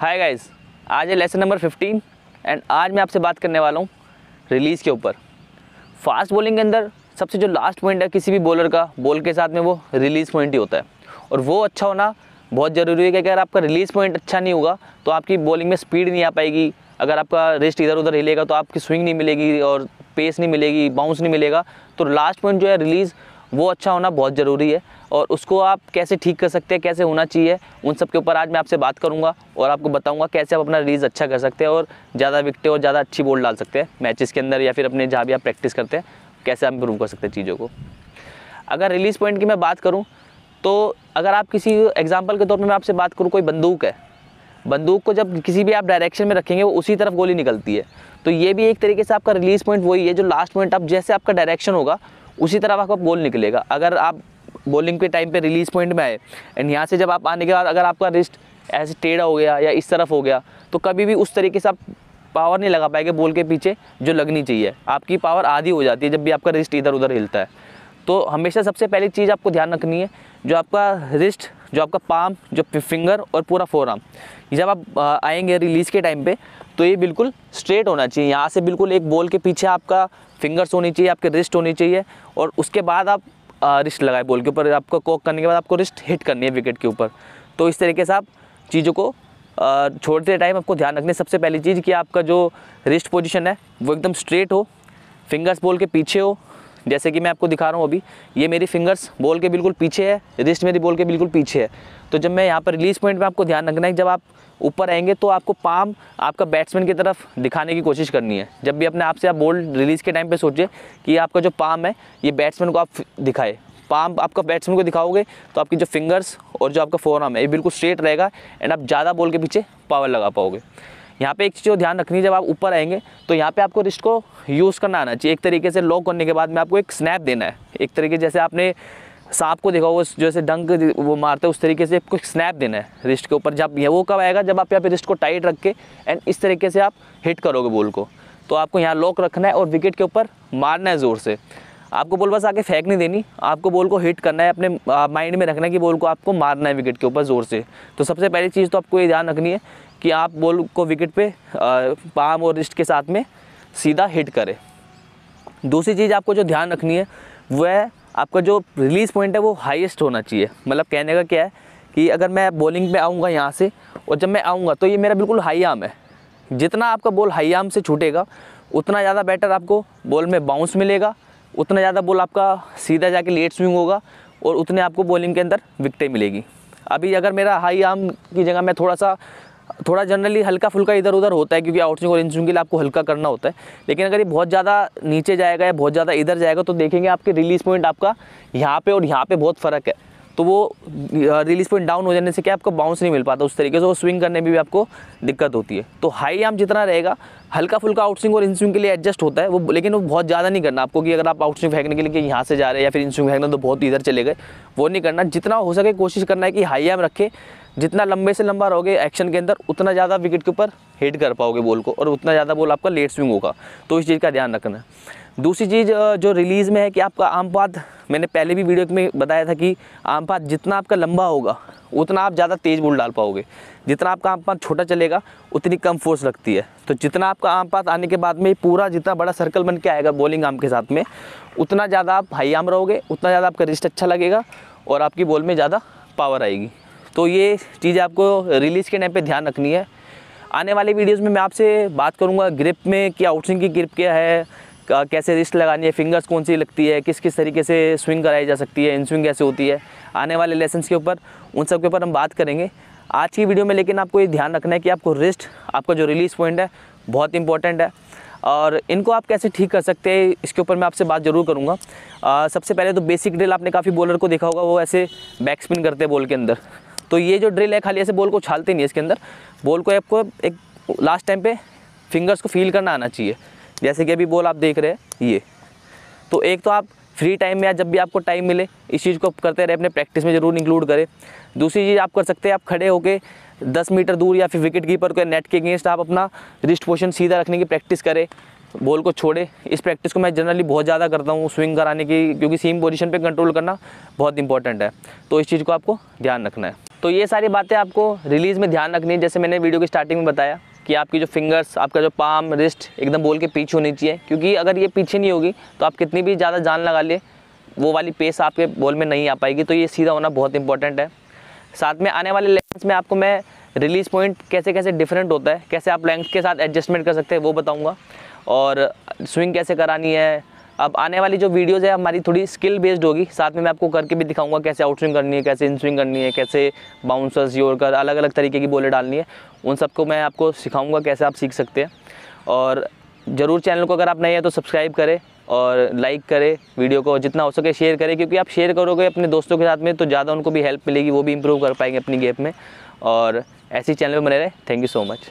hi guys आज है lesson number 15 and आज मैं आपसे बात करने वाला हूँ रिलीज़ के ऊपर फास्ट बॉलिंग के अंदर सबसे जो लास्ट पॉइंट है किसी भी बॉलर का बॉल के साथ में वो रिलीज़ पॉइंट ही होता है और वो अच्छा होना बहुत ज़रूरी है कि अगर आपका रिलीज़ पॉइंट अच्छा नहीं होगा तो आपकी बॉलिंग में स्पीड नहीं आ पाएगी अगर आपका रिस्ट इधर उधर हिलेगा तो आपकी स्विंग नहीं मिलेगी और पेस नहीं मिलेगी बाउंस नहीं मिलेगा तो लास्ट पॉइंट जो है रिलीज़ वो अच्छा होना बहुत ज़रूरी है और उसको आप कैसे ठीक कर सकते हैं कैसे होना चाहिए उन सब के ऊपर आज मैं आपसे बात करूंगा और आपको बताऊंगा कैसे आप अपना रिलीज़ अच्छा कर सकते हैं और ज़्यादा विकटें और ज़्यादा अच्छी बोल डाल सकते हैं मैचेस के अंदर या फिर अपने जहाँ भी आप प्रैक्टिस करते हैं कैसे आप इम्प्रूव कर सकते हैं चीज़ों को अगर रिलीज़ पॉइंट की मैं बात करूँ तो अगर आप किसी एग्जाम्पल के तौर पर मैं आपसे बात करूँ कोई बंदूक है बंदूक को जब किसी भी आप डायरेक्शन में रखेंगे वो उसी तरफ गोली निकलती है तो ये भी एक तरीके से आपका रिलीज़ पॉइंट वही है जो लास्ट पॉइंट आप जैसे आपका डायरेक्शन होगा उसी तरफ आपका बॉल निकलेगा अगर आप बॉलिंग के टाइम पे रिलीज पॉइंट में आए एंड यहाँ से जब आप आने के बाद अगर आपका रिस्ट ऐसे टेढ़ा हो गया या इस तरफ हो गया तो कभी भी उस तरीके से आप पावर नहीं लगा पाएंगे बॉल के पीछे जो लगनी चाहिए आपकी पावर आधी हो जाती है जब भी आपका रिस्ट इधर उधर हिलता है तो हमेशा सबसे पहली चीज़ आपको ध्यान रखनी है जो आपका रिस्ट जो आपका पाम जो फिंगर और पूरा फोर आर्म जब आप आएंगे रिलीज़ के टाइम पे तो ये बिल्कुल स्ट्रेट होना चाहिए यहाँ से बिल्कुल एक बॉल के पीछे आपका फिंगर्स होनी चाहिए आपके रिस्ट होनी चाहिए और उसके बाद आप रिस्ट लगाए बॉल के ऊपर आपको कॉक करने के बाद आपको रिस्ट हिट करनी है विकेट के ऊपर तो इस तरीके से आप चीज़ों को छोड़ते टाइम आपको ध्यान है सबसे पहली चीज़ कि आपका जो रिस्ट पोजिशन है वो एकदम स्ट्रेट हो फिंगर्स बॉल के पीछे हो जैसे कि मैं आपको दिखा रहा हूँ अभी ये मेरी फिंगर्स बॉल के बिल्कुल पीछे है रिस्ट मेरी बॉल के बिल्कुल पीछे है तो जब मैं यहाँ पर रिलीज पॉइंट में आपको ध्यान रखना है जब आप ऊपर आएंगे तो आपको पाम आपका बैट्समैन की तरफ दिखाने की कोशिश करनी है जब भी अपने आप से आप बॉल रिलीज़ के टाइम पर सोचिए कि आपका जो पाम है ये बैट्समैन को आप दिखाए पाम आपका बैट्समैन को दिखाओगे तो आपकी जो फिंगर्स और जो आपका फोरआर्म है ये बिल्कुल स्ट्रेट रहेगा एंड आप ज़्यादा बॉल के पीछे पावर लगा पाओगे यहाँ पे एक चीज़ को ध्यान रखनी जब आप ऊपर आएंगे तो यहाँ पे आपको रिस्ट को यूज़ करना आना चाहिए एक तरीके से लॉक करने के बाद में आपको एक स्नैप देना है एक तरीके जैसे आपने सांप को देखा वो जैसे डंक वो मारते हैं उस तरीके से आपको स्नैप देना है रिस्ट के ऊपर जब ये वो कब आएगा जब आप यहाँ पे रिस्ट को टाइट रख के एंड इस तरीके से आप हिट करोगे बॉल को तो आपको यहाँ लॉक रखना है और विकेट के ऊपर मारना है ज़ोर से आपको बॉल बस आके फेंक नहीं देनी आपको बॉल को हिट करना है अपने माइंड में रखना है कि बॉल को आपको मारना है विकेट के ऊपर ज़ोर से तो सबसे पहली चीज़ तो आपको ये ध्यान रखनी है कि आप बॉल को विकेट पे पाम और रिस्ट के साथ में सीधा हिट करें दूसरी चीज़ आपको जो ध्यान रखनी है वह है आपका जो रिलीज़ पॉइंट है वो हाइस्ट होना चाहिए मतलब कहने का क्या है कि अगर मैं बॉलिंग पे आऊँगा यहाँ से और जब मैं आऊँगा तो ये मेरा बिल्कुल हाई आर्म है जितना आपका बॉल हाई आर्म से छूटेगा उतना ज़्यादा बेटर आपको बॉल में बाउंस मिलेगा उतना ज़्यादा बॉल आपका सीधा जाके लेट स्विंग होगा और उतने आपको बॉलिंग के अंदर विकटें मिलेगी अभी अगर मेरा हाई आर्म की जगह मैं थोड़ा सा थोड़ा जनरली हल्का फुल्का इधर उधर होता है क्योंकि आउट स्विंग और इन स्विंग के लिए आपको हल्का करना होता है लेकिन अगर ये बहुत ज़्यादा नीचे जाएगा या बहुत ज़्यादा इधर जाएगा तो देखेंगे आपके रिलीज पॉइंट आपका यहाँ पे और यहाँ पे बहुत फ़र्क है तो वो रिलीज पॉइंट डाउन हो जाने से क्या आपको बाउंस नहीं मिल पाता उस तरीके से वो स्विंग करने में भी आपको दिक्कत होती है तो हाई आर्म जितना रहेगा हल्का फुल्का आउटस्विंग और इनस्विंग के लिए एडजस्ट होता है वो लेकिन वो बहुत ज़्यादा नहीं करना आपको कि अगर आप आउटस्विंग फेंकने के लिए यहाँ से जा रहे हैं या फिर इनस्विंग फेंकना तो बहुत इधर चले गए वो नहीं करना जितना हो सके कोशिश करना है कि हाई आर्म रखें जितना लंबे से लंबा रहोगे एक्शन के अंदर उतना ज़्यादा विकेट के ऊपर हिट कर पाओगे बॉल को और उतना ज़्यादा बॉल आपका लेट स्विंग होगा तो इस चीज़ का ध्यान रखना है दूसरी चीज़ जो रिलीज़ में है कि आपका आम पात मैंने पहले भी वीडियो में बताया था कि आम पात जितना आपका लंबा होगा उतना आप ज़्यादा तेज़ बोल डाल पाओगे जितना आपका आम पात छोटा चलेगा उतनी कम फोर्स लगती है तो जितना आपका आम पात आने के बाद में पूरा जितना बड़ा सर्कल बन के आएगा बॉलिंग आम के साथ में उतना ज़्यादा आप हाई आम रहोगे उतना ज़्यादा आपका रिस्ट अच्छा लगेगा और आपकी बॉल में ज़्यादा पावर आएगी तो ये चीज़ आपको रिलीज़ के टाइम पर ध्यान रखनी है आने वाले वीडियोस में मैं आपसे बात करूंगा ग्रिप में कि आउटसिंग की ग्रिप क्या है कैसे रिस्ट लगानी है फिंगर्स कौन सी लगती है किस किस तरीके से स्विंग कराई जा सकती है इन स्विंग कैसे होती है आने वाले लेसन के ऊपर उन सब के ऊपर हम बात करेंगे आज की वीडियो में लेकिन आपको ये ध्यान रखना है कि आपको रिस्ट आपका जो रिलीज पॉइंट है बहुत इंपॉर्टेंट है और इनको आप कैसे ठीक कर सकते हैं इसके ऊपर मैं आपसे बात ज़रूर करूँगा सबसे पहले तो बेसिक ड्रिल आपने काफ़ी बॉलर को देखा होगा वो ऐसे बैक स्पिन करते हैं बॉल के अंदर तो ये जो ड्रिल है खाली ऐसे बॉल को छालते नहीं है इसके अंदर बॉल को आपको एक लास्ट टाइम पे फिंगर्स को फील करना आना चाहिए जैसे कि अभी बॉल आप देख रहे हैं ये तो एक तो आप फ्री टाइम में या जब भी आपको टाइम मिले इस चीज़ को आप करते रहे अपने प्रैक्टिस में ज़रूर इंक्लूड करें दूसरी चीज़ आप कर सकते हैं आप खड़े होकर दस मीटर दूर या फिर विकेट कीपर को नेट के अगेंस्ट आप अपना रिस्ट पोशन सीधा रखने की प्रैक्टिस करें बॉल को छोड़े इस प्रैक्टिस को मैं जनरली बहुत ज़्यादा करता हूँ स्विंग कराने की क्योंकि सेम पोजीशन पे कंट्रोल करना बहुत इंपॉर्टेंट है तो इस चीज़ को आपको ध्यान रखना है तो ये सारी बातें आपको रिलीज़ में ध्यान रखनी है जैसे मैंने वीडियो की स्टार्टिंग में बताया कि आपकी जो फिंगर्स आपका जो पाम रिस्ट एकदम बॉल के पीछे होनी चाहिए क्योंकि अगर ये पीछे नहीं होगी तो आप कितनी भी ज़्यादा जान लगा ले वो वाली पेस आपके बॉल में नहीं आ पाएगी तो ये सीधा होना बहुत इंपॉर्टेंट है साथ में आने वाले लेंस में आपको मैं रिलीज़ पॉइंट कैसे कैसे डिफरेंट होता है कैसे आप लेंथ के साथ एडजस्टमेंट कर सकते हैं वो बताऊँगा और स्विंग कैसे करानी है अब आने वाली जो वीडियोज़ है हमारी थोड़ी स्किल बेस्ड होगी साथ में मैं आपको करके भी दिखाऊंगा कैसे आउटस्विंग करनी है कैसे इनस्विंग करनी है कैसे बाउंसर्स योरकर अलग अलग तरीके की बोले डालनी है उन सबको मैं आपको सिखाऊँगा कैसे आप सीख सकते हैं और ज़रूर चैनल को अगर आप नए हैं तो सब्सक्राइब करें और लाइक करें वीडियो को जितना हो सके शेयर करें क्योंकि आप शेयर करोगे अपने दोस्तों के साथ में तो ज़्यादा उनको भी हेल्प मिलेगी वो भी इम्प्रूव कर पाएंगे अपनी गेम में और ऐसी चैनल पर बने रहे थैंक यू सो मच